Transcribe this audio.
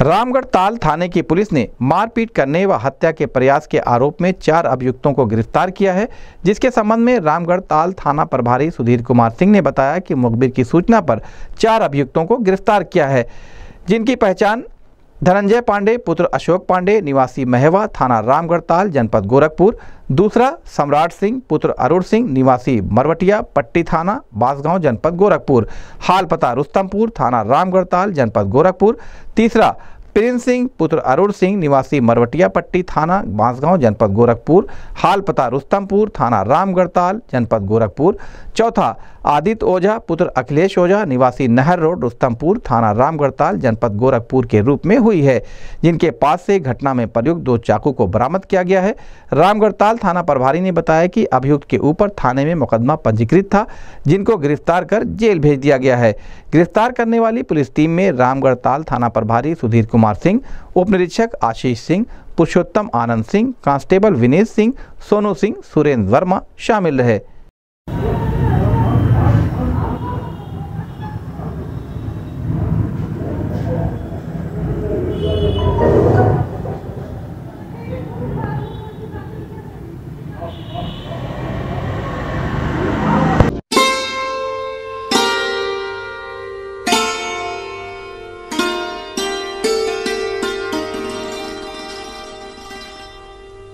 रामगढ़ ताल थाने की पुलिस ने मारपीट करने व हत्या के प्रयास के आरोप में चार अभियुक्तों को गिरफ्तार किया है जिसके संबंध में रामगढ़ ताल थाना प्रभारी सुधीर कुमार सिंह ने बताया कि मुखबिर की सूचना पर चार अभियुक्तों को गिरफ्तार किया है जिनकी पहचान धनंजय पांडे पुत्र अशोक पांडे निवासी महवा थाना रामगढ़ ताल जनपद गोरखपुर दूसरा सम्राट सिंह पुत्र अरुण सिंह निवासी मरवटिया पट्टी थाना बासगांव जनपद गोरखपुर हाल पता रुस्तमपुर थाना रामगढ़ ताल जनपद गोरखपुर तीसरा प्रिंस सिंह पुत्र अरुण सिंह निवासी मरवटिया पट्टी थाना बांसगांव जनपद गोरखपुर हाल पता रुस्तमपुर थाना रामगढ़ताल जनपद गोरखपुर चौथा आदित्य ओझा पुत्र अखिलेश ओझा निवासी नहर रोड रुस्तमपुर थाना रामगढ़ताल जनपद गोरखपुर के रूप में हुई है जिनके पास से घटना में प्रयुक्त दो चाकू को बरामद किया गया है रामगढ़ताल थाना प्रभारी ने बताया कि अभियुक्त के ऊपर थाने में मुकदमा पंजीकृत था जिनको गिरफ्तार कर जेल भेज दिया गया है गिरफ्तार करने वाली पुलिस टीम में रामगढ़ ताल थाना प्रभारी सुधीर कुमार सिंह उप निरीक्षक आशीष सिंह पुरुषोत्तम आनंद सिंह कांस्टेबल विनेश सिंह सोनू सिंह सुरेंद्र वर्मा शामिल रहे Oh,